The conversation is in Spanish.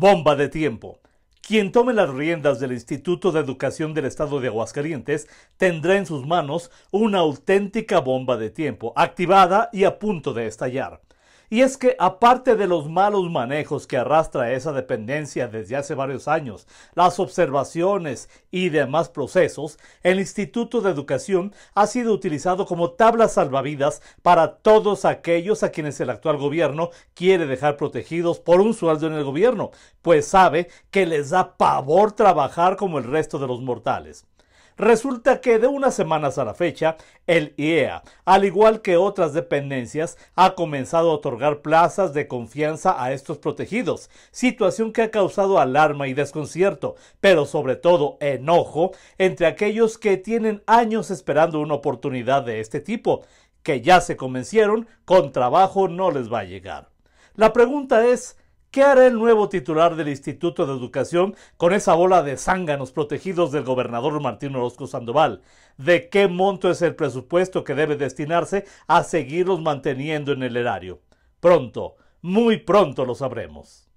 bomba de tiempo. Quien tome las riendas del Instituto de Educación del Estado de Aguascalientes tendrá en sus manos una auténtica bomba de tiempo, activada y a punto de estallar. Y es que aparte de los malos manejos que arrastra esa dependencia desde hace varios años, las observaciones y demás procesos, el Instituto de Educación ha sido utilizado como tabla salvavidas para todos aquellos a quienes el actual gobierno quiere dejar protegidos por un sueldo en el gobierno, pues sabe que les da pavor trabajar como el resto de los mortales. Resulta que de unas semanas a la fecha, el IEA, al igual que otras dependencias, ha comenzado a otorgar plazas de confianza a estos protegidos, situación que ha causado alarma y desconcierto, pero sobre todo enojo entre aquellos que tienen años esperando una oportunidad de este tipo, que ya se convencieron, con trabajo no les va a llegar. La pregunta es, ¿Qué hará el nuevo titular del Instituto de Educación con esa bola de zánganos protegidos del gobernador Martín Orozco Sandoval? ¿De qué monto es el presupuesto que debe destinarse a seguirlos manteniendo en el erario? Pronto, muy pronto lo sabremos.